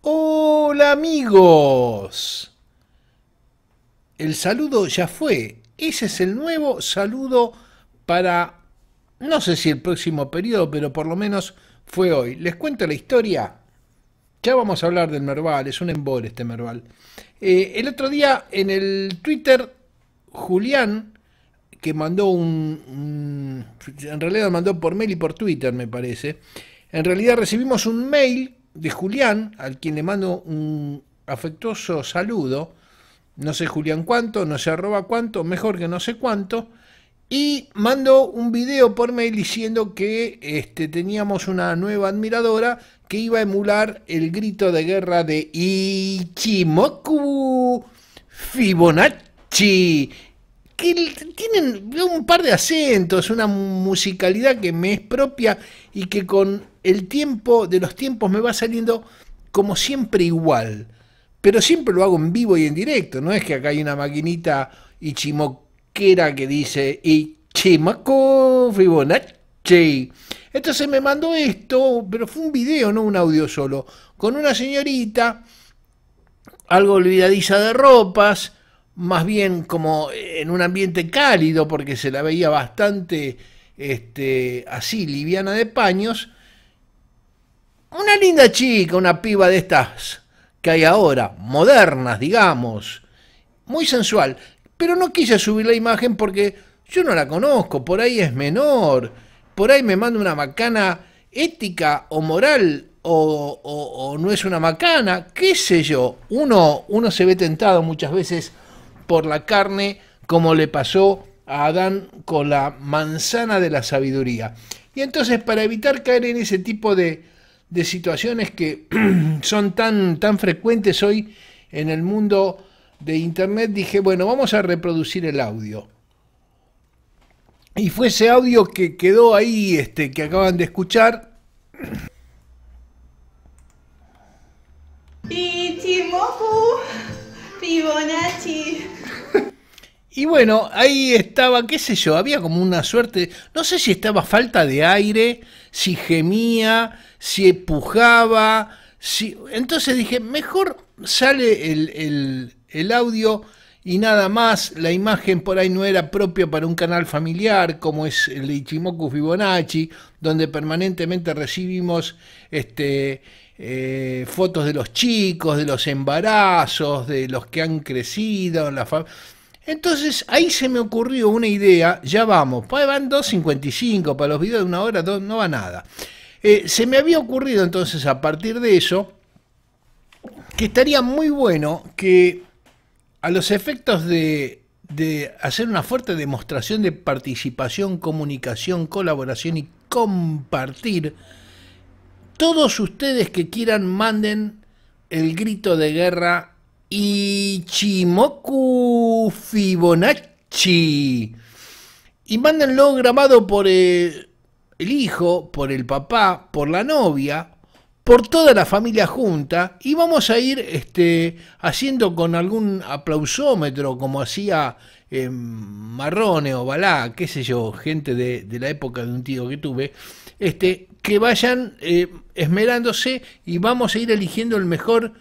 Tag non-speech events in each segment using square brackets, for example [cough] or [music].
Hola amigos. El saludo ya fue. Ese es el nuevo saludo para, no sé si el próximo periodo, pero por lo menos fue hoy. Les cuento la historia. Ya vamos a hablar del Merval, es un embor este Merval. Eh, el otro día en el Twitter, Julián que mandó un, En realidad mandó por mail y por Twitter, me parece. En realidad recibimos un mail de Julián, al quien le mando un afectuoso saludo. No sé Julián cuánto, no sé arroba cuánto, mejor que no sé cuánto. Y mandó un video por mail diciendo que este, teníamos una nueva admiradora que iba a emular el grito de guerra de Ichimoku Fibonacci que tienen un par de acentos, una musicalidad que me es propia y que con el tiempo de los tiempos me va saliendo como siempre igual. Pero siempre lo hago en vivo y en directo, no es que acá hay una maquinita chimoquera que dice Ichimaco Fibonacci. Entonces me mandó esto, pero fue un video, no un audio solo, con una señorita algo olvidadiza de ropas, más bien como en un ambiente cálido, porque se la veía bastante este, así, liviana de paños. Una linda chica, una piba de estas que hay ahora, modernas, digamos, muy sensual, pero no quise subir la imagen porque yo no la conozco, por ahí es menor, por ahí me manda una macana ética o moral o, no es una macana, qué sé yo, uno, uno se ve tentado muchas veces por la carne, como le pasó a Adán con la manzana de la sabiduría. Y entonces para evitar caer en ese tipo de, situaciones que [clears throat] son tan, tan frecuentes hoy en el mundo de Internet, dije, bueno, vamos a reproducir el audio. Y fue ese audio que quedó ahí, este, que acaban de escuchar. Fibonacci. Y bueno, ahí estaba, qué sé yo, había como una suerte, no sé si estaba falta de aire, si gemía, si empujaba. si... Entonces dije, mejor sale el, audio y nada más, la imagen por ahí no era propia para un canal familiar como es el Ichimoku Fibonacci, donde permanentemente recibimos este, eh, fotos de los chicos, de los embarazos, de los que han crecido, la entonces ahí se me ocurrió una idea, ya vamos, van 2.55, para los videos de una hora dos, no va nada. Eh, se me había ocurrido entonces a partir de eso que estaría muy bueno que a los efectos de, de hacer una fuerte demostración de participación, comunicación, colaboración y compartir, todos ustedes que quieran manden el grito de guerra Ichimoku Fibonacci. Y mándenlo grabado por eh, el hijo, por el papá, por la novia, por toda la familia junta. Y vamos a ir este, haciendo con algún aplausómetro, como hacía eh, Marrone o Balá, qué sé yo, gente de, la época de un tío que tuve, este, que vayan eh, esmerándose y vamos a ir eligiendo el mejor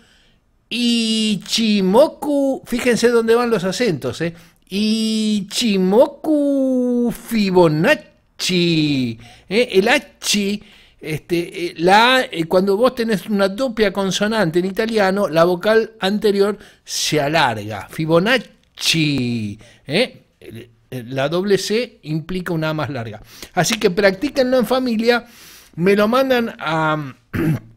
Ichimoku, fíjense dónde van los acentos, ¿eh? Ichimoku Fibonacci, ¿eh? el H, este, eh, la eh, cuando vos tenés una doppia consonante en italiano, la vocal anterior se alarga. Fibonacci, la doble C implica una más larga. Así que practíquenlo en familia, me lo mandan a... [clears throat]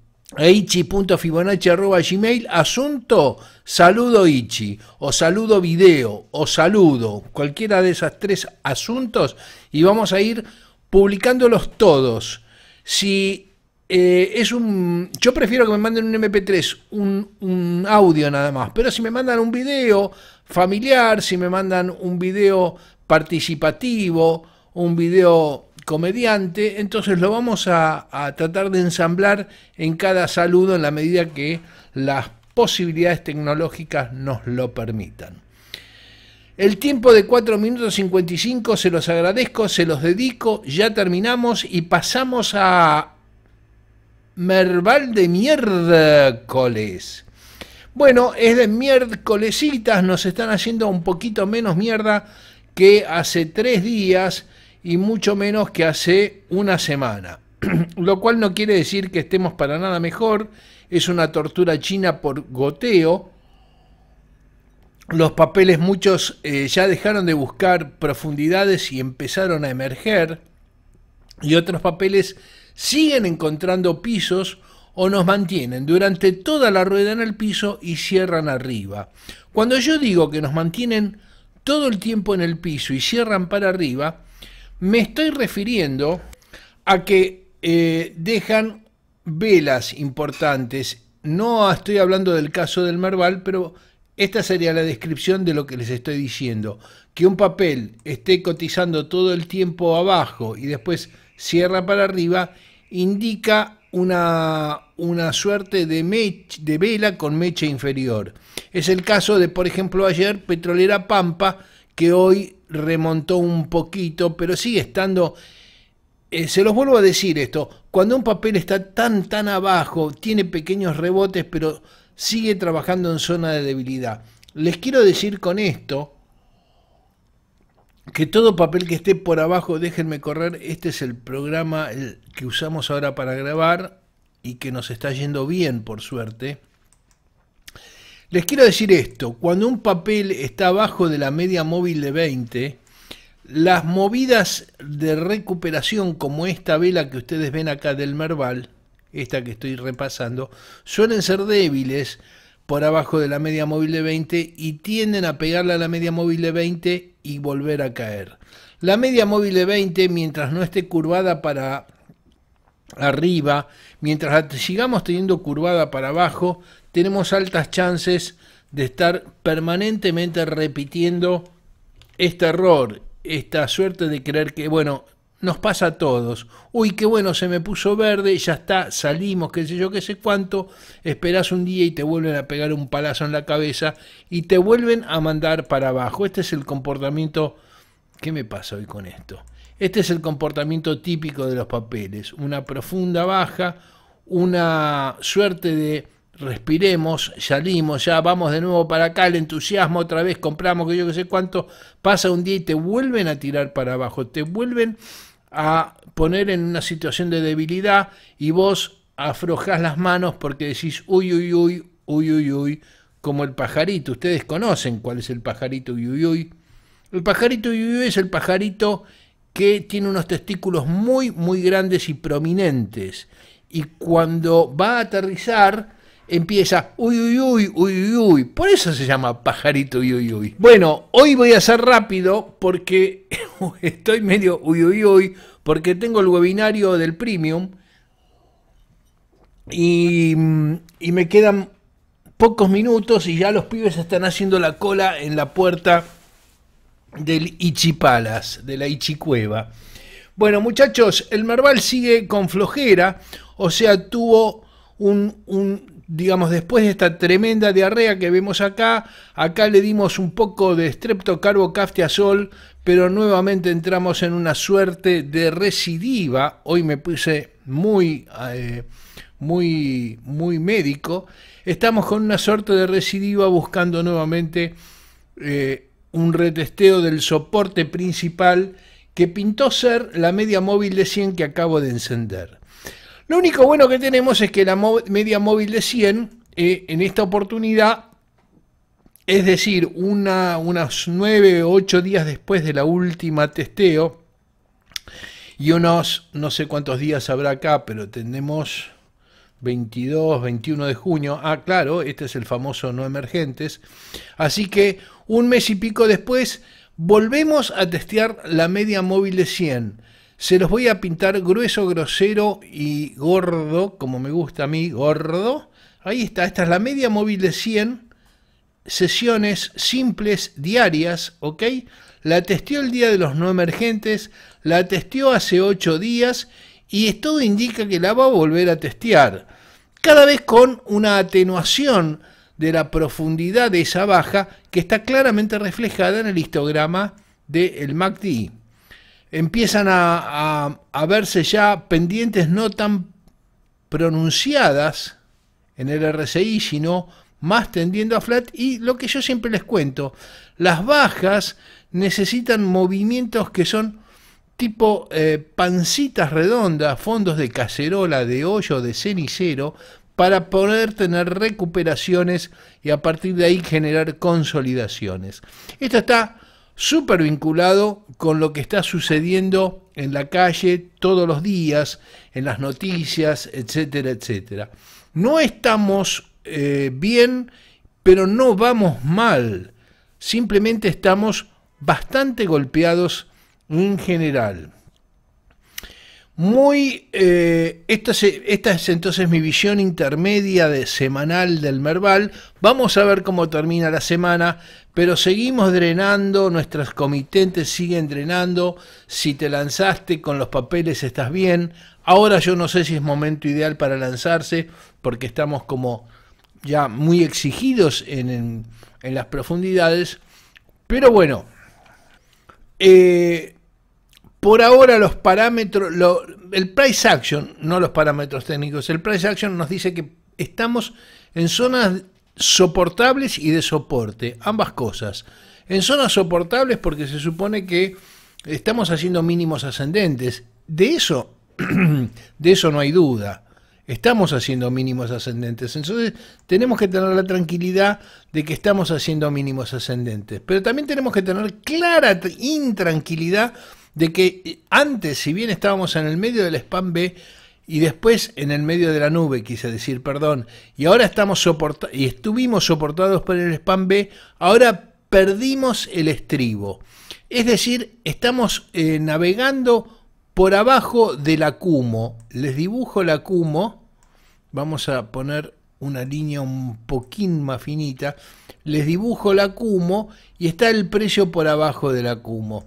gmail asunto saludo Ichi, o saludo video, o saludo, cualquiera de esos tres asuntos, y vamos a ir publicándolos todos. Si eh, es un. Yo prefiero que me manden un MP3, un, un, audio nada más, pero si me mandan un video familiar, si me mandan un video participativo, un video comediante, entonces lo vamos a, tratar de ensamblar en cada saludo en la medida que las posibilidades tecnológicas nos lo permitan. El tiempo de 4 minutos 55 se los agradezco, se los dedico, ya terminamos y pasamos a Merval de miércoles. Bueno, es de miércolesitas, nos están haciendo un poquito menos mierda que hace tres días y mucho menos que hace una semana. [clears throat] Lo cual no quiere decir que estemos para nada mejor, es una tortura china por goteo. Los papeles muchos eh, ya dejaron de buscar profundidades y empezaron a emerger, y otros papeles siguen encontrando pisos o nos mantienen durante toda la rueda en el piso y cierran arriba. Cuando yo digo que nos mantienen todo el tiempo en el piso y cierran para arriba, me estoy refiriendo a que eh, dejan velas importantes. No estoy hablando del caso del Merval, pero esta sería la descripción de lo que les estoy diciendo. Que un papel esté cotizando todo el tiempo abajo y después cierra para arriba, indica una, una suerte de, de vela con mecha inferior. Es el caso de, por ejemplo, ayer Petrolera Pampa, que hoy remontó un poquito, pero sigue estando... Eh, se los vuelvo a decir esto, cuando un papel está tan, tan abajo, tiene pequeños rebotes, pero sigue trabajando en zona de debilidad. Les quiero decir con esto que todo papel que esté por abajo, déjenme correr, este es el programa que usamos ahora para grabar y que nos está yendo bien, por suerte. Les quiero decir esto, cuando un papel está abajo de la media móvil de 20, las movidas de recuperación como esta vela que ustedes ven acá del Merval, esta que estoy repasando, suelen ser débiles por abajo de la media móvil de 20 y tienden a pegarla a la media móvil de 20 y volver a caer. La media móvil de 20, mientras no esté curvada para arriba, mientras sigamos teniendo curvada para abajo, tenemos altas chances de estar permanentemente repitiendo este error, esta suerte de creer que, bueno, nos pasa a todos. Uy, qué bueno, se me puso verde, ya está, salimos, qué sé yo, qué sé cuánto. Esperás un día y te vuelven a pegar un palazo en la cabeza y te vuelven a mandar para abajo. Este es el comportamiento. ¿Qué me pasa hoy con esto? Este es el comportamiento típico de los papeles. Una profunda baja, una suerte de respiremos, salimos, ya vamos de nuevo para acá, el entusiasmo otra vez, compramos que yo que sé cuánto, pasa un día y te vuelven a tirar para abajo, te vuelven a poner en una situación de debilidad y vos afrojás las manos porque decís uy, uy, uy, uy, uy, uy, como el pajarito. Ustedes conocen cuál es el pajarito uy, uy, uy. El pajarito uy, uy es el pajarito que tiene unos testículos muy, muy grandes y prominentes. Y cuando va a aterrizar, empieza uy uy uy uy uy Por eso se llama pajarito uy uy uy. Bueno, hoy voy a ser rápido porque [laughs] estoy medio uy uy uy porque tengo el webinario del premium mm, y, me quedan pocos minutos y ya los pibes están haciendo la cola en la puerta del Ichipalas, de la Ichicueva. Bueno, muchachos, el Merval sigue con flojera, o sea, tuvo un digamos, después de esta tremenda diarrea que vemos acá, acá le dimos un poco de streptocarbocaftiazol, pero nuevamente entramos en una suerte de recidiva. Hoy me puse muy, eh, muy, muy médico. Estamos con una suerte de recidiva buscando nuevamente eh, un retesteo del soporte principal que pintó ser la media móvil de 100 que acabo de encender. Lo único bueno que tenemos es que la media móvil de 100 eh, en esta oportunidad, es decir, una, unos 9 o 8 días después de la última testeo, y unos, no sé cuántos días habrá acá, pero tenemos 22, 21 de junio. Ah, claro, este es el famoso no emergentes. Así que un mes y pico después volvemos a testear la media móvil de 100. Se los voy a pintar grueso, grosero y gordo, como me gusta a mí, gordo. Ahí está, esta es la media móvil de 100 sesiones simples diarias, ¿ok? La testeó el día de los no emergentes, la testeó hace 8 días y esto indica que la va a volver a testear. Cada vez con una atenuación de la profundidad de esa baja que está claramente reflejada en el histograma del MACDI. MACD empiezan a, verse ya pendientes no tan pronunciadas en el RCI sino más tendiendo a flat y lo que yo siempre les cuento, las bajas necesitan movimientos que son tipo eh, pancitas redondas, fondos de cacerola, de hoyo, de cenicero, para poder tener recuperaciones y a partir de ahí generar consolidaciones. Esto está súper vinculado con lo que está sucediendo en la calle todos los días, en las noticias, etcétera, etcétera. No estamos eh, bien, pero no vamos mal. Simplemente estamos bastante golpeados en general. Muy, eh, esta, es entonces mi visión intermedia de semanal del Merval. Vamos a ver cómo termina la semana, pero seguimos drenando, nuestras comitentes siguen drenando. Si te lanzaste con los papeles estás bien. Ahora yo no sé si es momento ideal para lanzarse, porque estamos como ya muy exigidos en, en, las profundidades. Pero bueno, eh, por ahora los parámetros, el price action, no los parámetros técnicos, el price action nos dice que estamos en zonas soportables y de soporte, ambas cosas. En zonas soportables porque se supone que estamos haciendo mínimos ascendentes. De eso, [clears throat] de eso no hay duda. Estamos haciendo mínimos ascendentes. Entonces tenemos que tener la tranquilidad de que estamos haciendo mínimos ascendentes. Pero también tenemos que tener clara intranquilidad de que antes, si bien estábamos en el medio del spam B, y después en el medio de la nube, quise decir, perdón, y ahora estamos y estuvimos soportados por el spam B, ahora perdimos el estribo. Es decir, estamos eh, navegando por abajo del acumo. Les dibujo el acumo. Vamos a poner una línea un poquín más finita. Les dibujo el acumo y está el precio por abajo del acumo.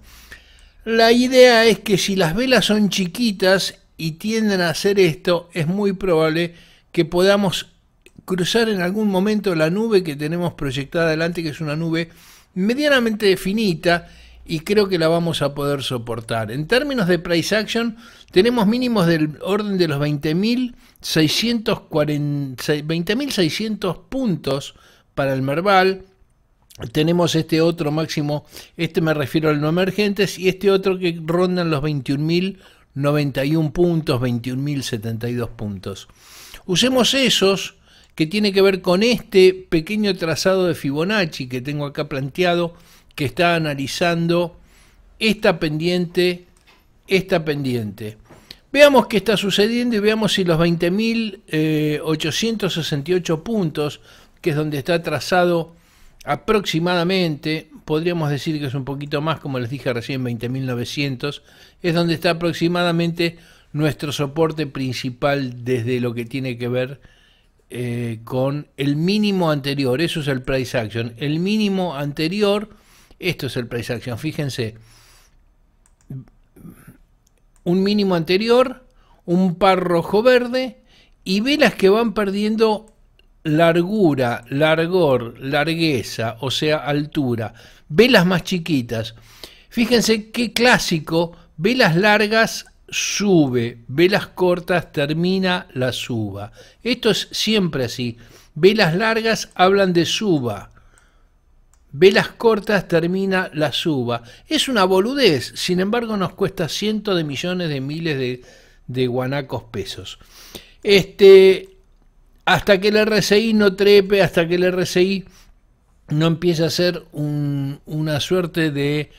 La idea es que si las velas son chiquitas y tienden a hacer esto, es muy probable que podamos cruzar en algún momento la nube que tenemos proyectada adelante, que es una nube medianamente finita y creo que la vamos a poder soportar. En términos de price action, tenemos mínimos del orden de los 20.600 puntos para el Merval, tenemos este otro máximo, este me refiero al no emergentes, y este otro que rondan los 21.091 puntos, 21.072 puntos. Usemos esos que tiene que ver con este pequeño trazado de Fibonacci que tengo acá planteado, que está analizando esta pendiente, esta pendiente. Veamos qué está sucediendo y veamos si los 20.868 eh, puntos, que es donde está trazado aproximadamente, podríamos decir que es un poquito más, como les dije recién, 20.900, es donde está aproximadamente nuestro soporte principal desde lo que tiene que ver eh, con el mínimo anterior, eso es el price action, el mínimo anterior, esto es el price action, fíjense, un mínimo anterior, un par rojo verde y velas que van perdiendo largura, largor, largueza, o sea, altura. Velas más chiquitas. Fíjense qué clásico, velas largas sube, velas cortas termina la suba. Esto es siempre así. Velas largas hablan de suba. Velas cortas termina la suba. Es una boludez, sin embargo nos cuesta cientos de millones de miles de, de guanacos pesos. Este, hasta que el RSI no trepe, hasta que el RSI no empiece a ser una suerte de,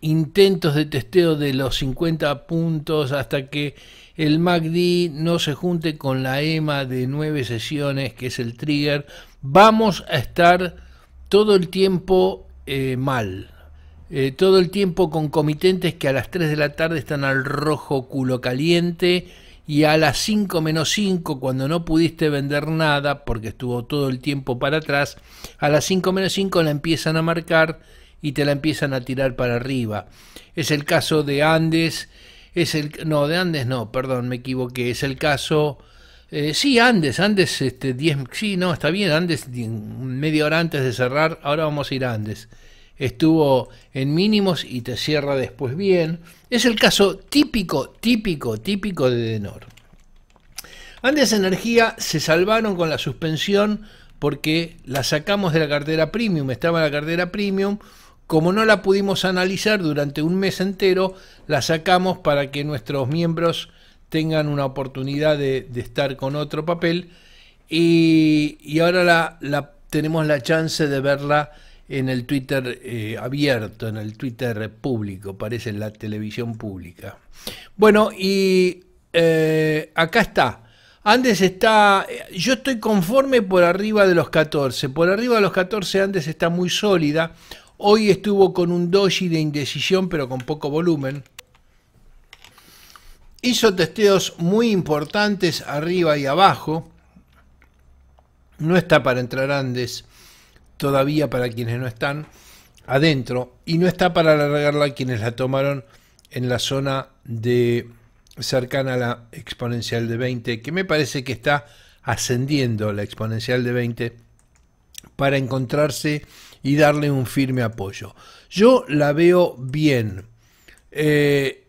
intentos de testeo de los 50 puntos, hasta que el MACD no se junte con la EMA de 9 sesiones, que es el trigger, vamos a estar todo el tiempo eh, mal. Eh, todo el tiempo con comitentes que a las 3 de la tarde están al rojo culo caliente, y a las 5 menos 5, cuando no pudiste vender nada porque estuvo todo el tiempo para atrás, a las 5 menos 5 la empiezan a marcar y te la empiezan a tirar para arriba. Es el caso de Andes, es el no, de Andes no, perdón, me equivoqué, es el caso eh, sí, Andes, Andes, este, 10, sí, no, está bien, Andes, media hora antes de cerrar, ahora vamos a ir Andes. Estuvo en mínimos y te cierra después bien. Es el caso típico, típico, típico de Denor. Andes Energía se salvaron con la suspensión porque la sacamos de la cartera premium, estaba en la cartera premium. Como no la pudimos analizar durante un mes entero, la sacamos para que nuestros miembros tengan una oportunidad de, estar con otro papel. Y, ahora tenemos la chance de verla en el Twitter eh, abierto, en el Twitter público, parece en la televisión pública. Bueno, y eh, acá está. Andes está, eh, yo estoy conforme por arriba de los 14. Por arriba de los 14 Andes está muy sólida. Hoy estuvo con un doji de indecisión pero con poco volumen. Hizo testeos muy importantes arriba y abajo. No está para entrar Andes todavía para quienes no están adentro y no está para alargarla quienes la tomaron en la zona de cercana a la exponencial de 20, que me parece que está ascendiendo la exponencial de 20 para encontrarse y darle un firme apoyo. Yo la veo bien. Eh,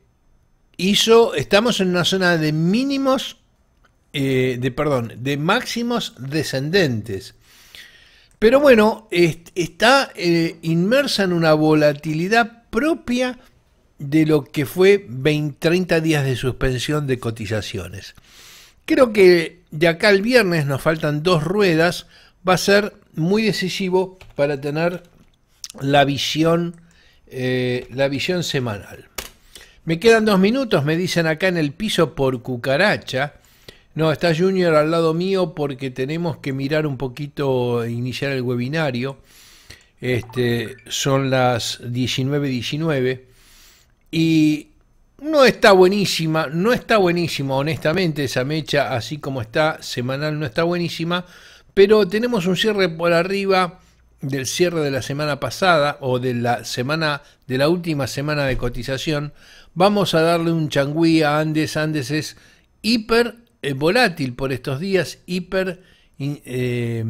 estamos en una zona de mínimos, eh, de perdón, de máximos descendentes. Pero bueno, está eh, inmersa en una volatilidad propia de lo que fue 30 días de suspensión de cotizaciones. Creo que de acá al viernes nos faltan dos ruedas, va a ser muy decisivo para tener la visión, eh, la visión semanal. Me quedan dos minutos, me dicen acá en el piso por cucaracha. No, está Junior al lado mío porque tenemos que mirar un poquito, iniciar el webinario. Este, son las 19.19 y no está buenísima, no está buenísima honestamente esa mecha así como está, semanal no está buenísima, pero tenemos un cierre por arriba del cierre de la semana pasada o de la semana de la última semana de cotización, vamos a darle un changüí a Andes. Andes es hiper volátil por estos días, hiper eh,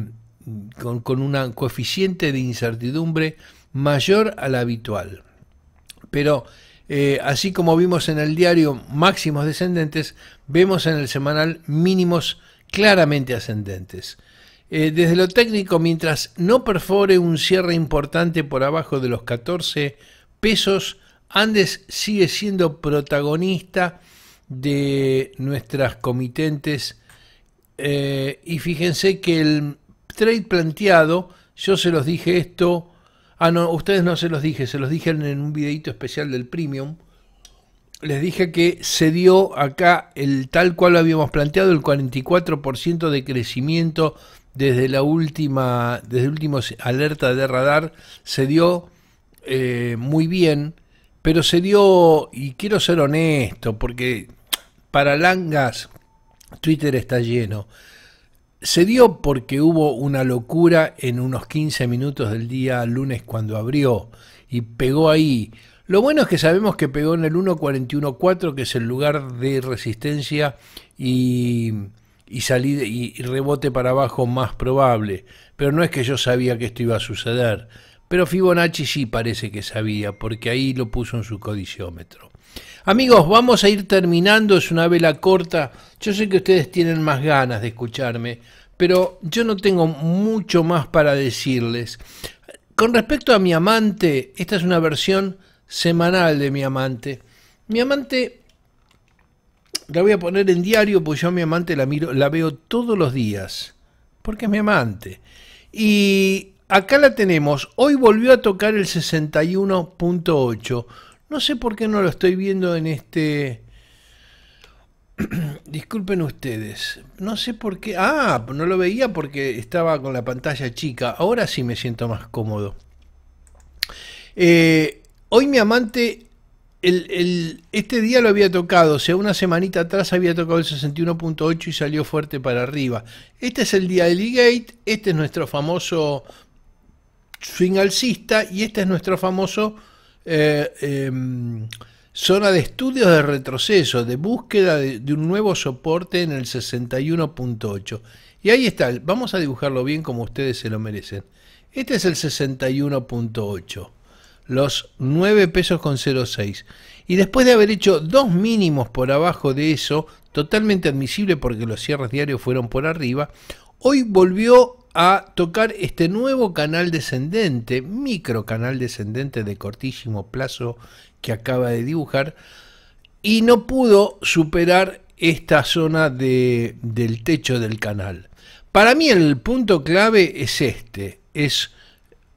con, un coeficiente de incertidumbre mayor a la habitual. Pero eh, así como vimos en el diario máximos descendentes, vemos en el semanal mínimos claramente ascendentes. Eh, desde lo técnico, mientras no perfore un cierre importante por abajo de los 14 pesos, Andes sigue siendo protagonista de nuestras comitentes. Eh, y fíjense que el trade planteado, yo se los dije esto, ah no, ustedes no se los dije, se los dije en un videito especial del Premium. Les dije que se dio acá el tal cual lo habíamos planteado, el 44% de crecimiento desde la última, desde alerta de radar, se dio eh, muy bien, pero se dio, y quiero ser honesto, porque para Langas, Twitter está lleno. Se dio porque hubo una locura en unos 15 minutos del día lunes cuando abrió y pegó ahí. Lo bueno es que sabemos que pegó en el 1.41.4, que es el lugar de resistencia y, y, rebote para abajo más probable. Pero no es que yo sabía que esto iba a suceder. Pero Fibonacci sí parece que sabía, porque ahí lo puso en su codiciómetro. Amigos, vamos a ir terminando, es una vela corta. Yo sé que ustedes tienen más ganas de escucharme, pero yo no tengo mucho más para decirles. Con respecto a mi amante, esta es una versión semanal de mi amante. Mi amante, la voy a poner en diario, porque yo a mi amante la, miro, la veo todos los días, porque es mi amante. Y acá la tenemos, hoy volvió a tocar el 61.8. No sé por qué no lo estoy viendo en este... [clears throat] Disculpen ustedes, no sé por qué... Ah, no lo veía porque estaba con la pantalla chica. Ahora sí me siento más cómodo. Eh, hoy mi amante, el, este día lo había tocado, o sea, una semanita atrás había tocado el 61.8 y salió fuerte para arriba. Este es el día de E-Gate, este es nuestro famoso swing alcista y este es nuestro famoso eh, em, zona de estudios de retroceso, de búsqueda de, de un nuevo soporte en el 61.8. Y ahí está, vamos a dibujarlo bien como ustedes se lo merecen. Este es el 61.8, los 9 pesos con 06. Y después de haber hecho dos mínimos por abajo de eso, totalmente admisible porque los cierres diarios fueron por arriba, hoy volvió a tocar este nuevo canal descendente, micro canal descendente de cortísimo plazo que acaba de dibujar, y no pudo superar esta zona de, del techo del canal. Para mí el punto clave es este, es,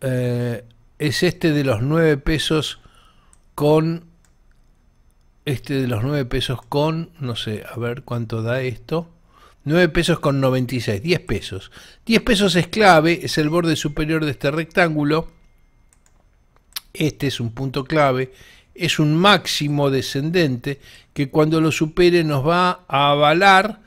eh, es este de los 9 pesos con, este de los 9 pesos con, no sé, a ver cuánto da esto, 9 pesos con 96, 10 pesos. 10 pesos es clave, es el borde superior de este rectángulo. Este es un punto clave. Es un máximo descendente que cuando lo supere nos va a avalar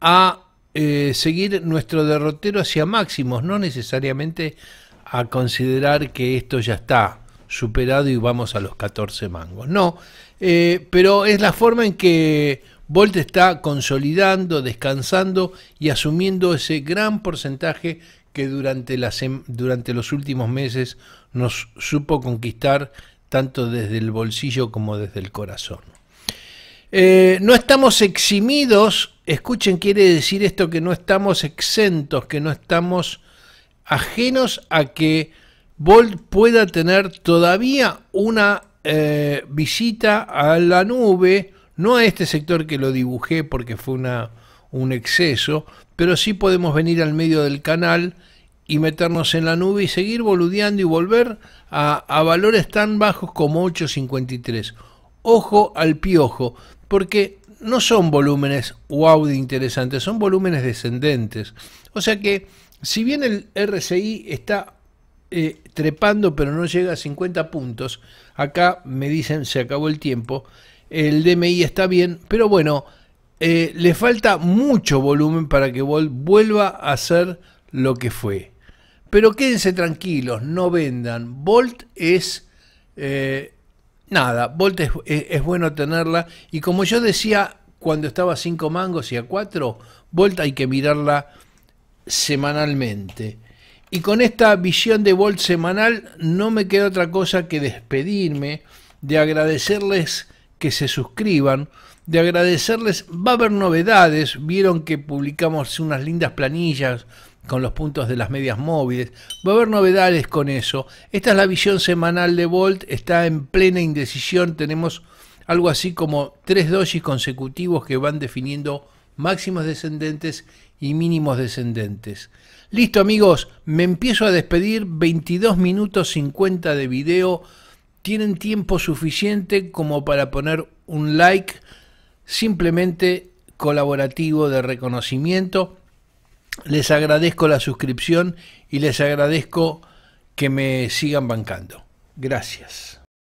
a eh, seguir nuestro derrotero hacia máximos, no necesariamente a considerar que esto ya está superado y vamos a los 14 mangos. No, eh, pero es la forma en que Volt está consolidando, descansando y asumiendo ese gran porcentaje que durante, durante los últimos meses nos supo conquistar tanto desde el bolsillo como desde el corazón. Eh, no estamos eximidos, escuchen, quiere decir esto que no estamos exentos, que no estamos ajenos a que Volt pueda tener todavía una eh, visita a la nube no a este sector que lo dibujé porque fue una, un exceso, pero sí podemos venir al medio del canal y meternos en la nube y seguir boludeando y volver a, a valores tan bajos como 8.53. Ojo al piojo, porque no son volúmenes wow de interesantes, son volúmenes descendentes. O sea que, si bien el RCI está eh, trepando pero no llega a 50 puntos, acá me dicen se acabó el tiempo, el DMI está bien, pero bueno, eh, le falta mucho volumen para que vuelva a ser lo que fue. Pero quédense tranquilos, no vendan. Volt es... Eh, nada, Volt es, es, bueno tenerla. Y como yo decía cuando estaba a 5 mangos y a 4, Volt hay que mirarla semanalmente. Y con esta visión de Volt semanal no me queda otra cosa que despedirme, de agradecerles que se suscriban, de agradecerles. Va a haber novedades, vieron que publicamos unas lindas planillas con los puntos de las medias móviles. Va a haber novedades con eso. Esta es la visión semanal de Volt, está en plena indecisión, tenemos algo así como tres dosis consecutivos que van definiendo máximos descendentes y mínimos descendentes. Listo amigos, me empiezo a despedir, 22 minutos 50 de video tienen tiempo suficiente como para poner un like simplemente colaborativo de reconocimiento. Les agradezco la suscripción y les agradezco que me sigan bancando. Gracias.